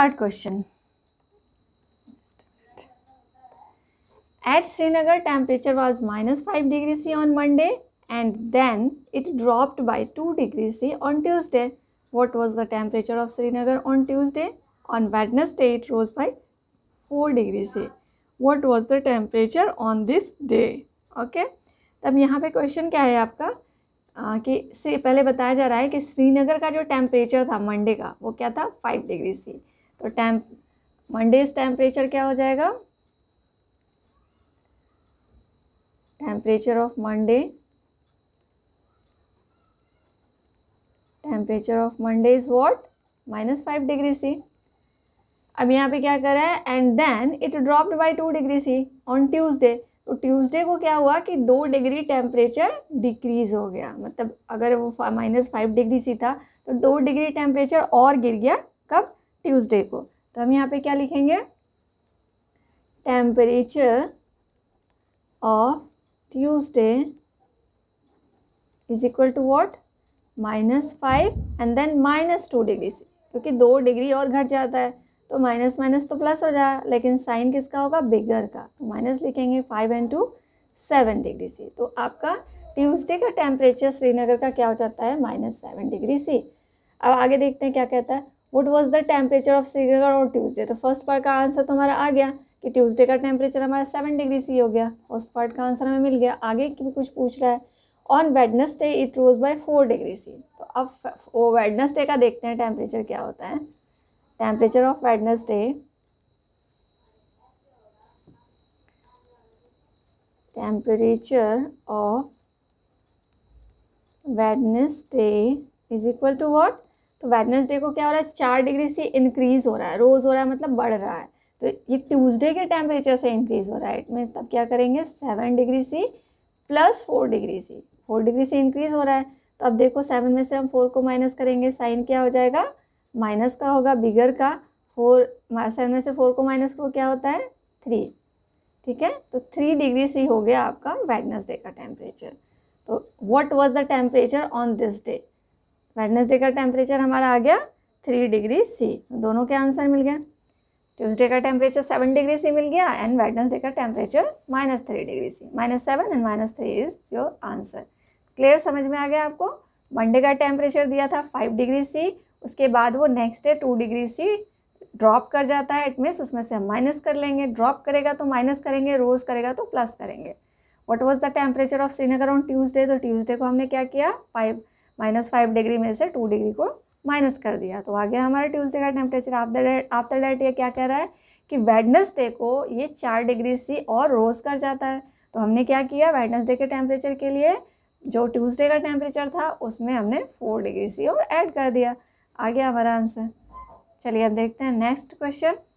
third question at Srinagar temperature was minus five degree C on Monday and then it dropped by two degree C on Tuesday what was the temperature of Srinagar on Tuesday on Wednesday it rose by four degree C what was the temperature on this day okay तब यहाँ पे question क्या है आपका आ, कि से पहले बताया जा रहा है कि श्रीनगर का जो टेम्परेचर था मंडे का वो क्या था फाइव डिग्री सी तो टेम्प मंडेज टेम्परेचर क्या हो जाएगा temperature of Monday temperature of Monday is what minus five degree C अब यहाँ पे क्या करा है and then it dropped by two degree C on Tuesday तो ट्यूसडे को क्या हुआ कि दो डिग्री टेम्परेचर डिक्रीज हो गया मतलब अगर वो माइनस फाइव डिग्री सी था तो दो डिग्री टेम्परेचर और गिर गया कब ट्यूसडे को तो हम यहाँ पे क्या लिखेंगे temperature of Tuesday is equal to what minus five and then minus two degree C क्योंकि दो डिग्री और घट जाता है तो माइनस माइनस तो प्लस हो जाएगा लेकिन साइन किसका होगा बिगर का तो माइनस लिखेंगे five and two seven degree C तो आपका ट्यूसडे का टेम्परेचर श्रीनगर का क्या हो जाता है माइनस सेवन डिग्री सी अब आगे देखते हैं क्या कहता है what was the temperature of Srinagar और ट्यूजडे तो फर्स्ट पार्ट का आंसर तो हमारा आ गया कि ट्यूजडे का टेम्परेचर हमारा सेवन डिग्री सी हो गया फर्स्ट पार्ट का आंसर हमें मिल गया आगे की भी कुछ पूछ रहा है on Wednesday it rose by four degree C तो अब वो वेडनेसडे का देखते हैं टेम्परेचर क्या होता है temperature of Wednesday temperature of Wednesday is equal to what तो वेडनेसडे को क्या हो रहा है चार डिग्री से इंक्रीज़ हो रहा है रोज़ हो रहा है मतलब बढ़ रहा है तो ये ट्यूसडे के टेम्परेचर से इंक्रीज़ हो रहा है इट मीन्स तब क्या करेंगे seven degree C plus four degree C four degree से इंक्रीज़ हो रहा है तो अब देखो सेवन में से हम फोर को माइनस करेंगे साइन क्या हो जाएगा माइनस का होगा बिगर का फोर सेवन में से फोर को माइनस करो क्या होता है थ्री ठीक है तो थ्री डिग्री सी हो गया आपका वेडनेसडे का टेम्परेचर तो what was the temperature on this day Wednesday का टेम्परेचर हमारा आ गया थ्री डिग्री सी दोनों के आंसर मिल गया ट्यूसडे का टेम्परेचर सेवन डिग्री सी मिल गया एंड वेडनेसडे का temperature minus three degree C minus seven and minus three is your answer clear समझ में आ गया आपको मंडे का टेम्परेचर दिया था फाइव डिग्री सी उसके बाद वो next day two degree C drop कर जाता है एटमीन्स उसमें से हम माइनस कर लेंगे ड्रॉप करेगा तो माइनस करेंगे रोज करेगा तो प्लस करेंगे what was the temperature of Srinagar on Tuesday तो ट्यूजडे को हमने क्या किया फाइव माइनस फाइव डिग्री में से टू डिग्री को माइनस कर दिया तो आ गया हमारा ट्यूसडे का टेम्परेचर आफ्टर आफ्टर डेट ये क्या कह रहा है कि वेडनसडे को ये चार डिग्री सी और रोज़ कर जाता है तो हमने क्या किया वेडनसडे के टेम्परेचर के लिए जो ट्यूसडे का टेम्परेचर था उसमें हमने फोर डिग्री सी और ऐड कर दिया आ गया हमारा आंसर चलिए अब देखते हैं नेक्स्ट क्वेश्चन